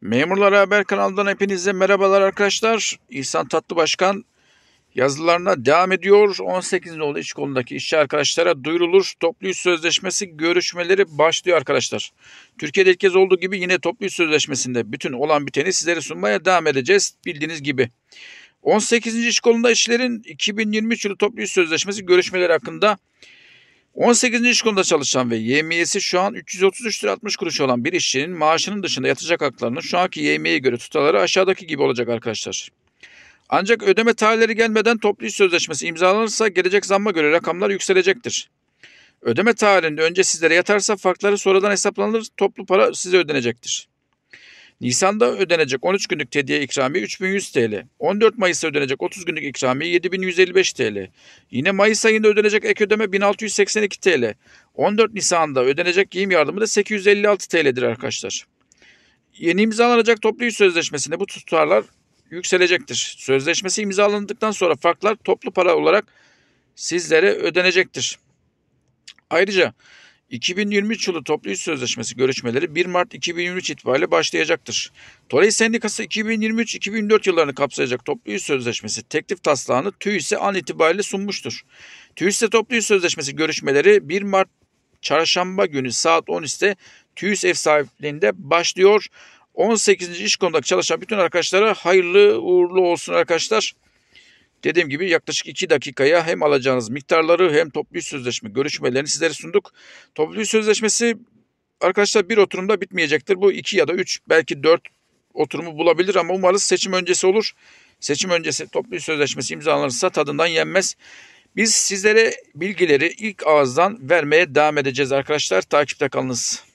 Memurlar Haber kanalından hepinize merhabalar arkadaşlar. İhsan Tatlı Başkan yazılarına devam ediyor. 18 nolu iş kolundaki işçi arkadaşlara duyurulur. Toplu iş sözleşmesi görüşmeleri başlıyor arkadaşlar. Türkiye'de ilk kez olduğu gibi yine toplu iş sözleşmesinde bütün olan biteni sizlere sunmaya devam edeceğiz bildiğiniz gibi. 18. iş kolunda işçilerin 2023 yılı toplu iş sözleşmesi görüşmeleri hakkında 18. iş konuda çalışan ve YMİ'si şu an 333 lira 60 kuruş olan bir işçinin maaşının dışında yatacak haklarının şu anki YMİ'ye göre tutarları aşağıdaki gibi olacak arkadaşlar. Ancak ödeme tarihleri gelmeden toplu iş sözleşmesi imzalanırsa gelecek zamma göre rakamlar yükselecektir. Ödeme tarihinde önce sizlere yatarsa farkları sonradan hesaplanır, toplu para size ödenecektir. Nisan'da ödenecek 13 günlük tediye ikrami 3100 TL. 14 Mayıs'ta ödenecek 30 günlük ikrami 7155 TL. Yine Mayıs ayında ödenecek ek ödeme 1682 TL. 14 Nisan'da ödenecek giyim yardımı da 856 TL'dir arkadaşlar. Yeni imzalanacak toplu iş sözleşmesinde bu tutarlar yükselecektir. Sözleşmesi imzalandıktan sonra farklar toplu para olarak sizlere ödenecektir. Ayrıca 2023 yılı toplu iş sözleşmesi görüşmeleri 1 Mart 2023 itibariyle başlayacaktır. Toley Sendikası 2023-2024 yıllarını kapsayacak toplu iş sözleşmesi teklif taslağını TÜİS'e an itibariyle sunmuştur. TÜİS'te toplu iş sözleşmesi görüşmeleri 1 Mart çarşamba günü saat 10'te TÜİS ev sahipliğinde başlıyor. 18. iş konudaki çalışan bütün arkadaşlara hayırlı uğurlu olsun arkadaşlar. Dediğim gibi yaklaşık 2 dakikaya hem alacağınız miktarları hem toplu sözleşme görüşmelerini sizlere sunduk. Toplu sözleşmesi arkadaşlar bir oturumda bitmeyecektir. Bu 2 ya da 3 belki 4 oturumu bulabilir ama umarız seçim öncesi olur. Seçim öncesi toplu sözleşmesi imzalanırsa tadından yenmez. Biz sizlere bilgileri ilk ağızdan vermeye devam edeceğiz arkadaşlar. Takipte kalınız.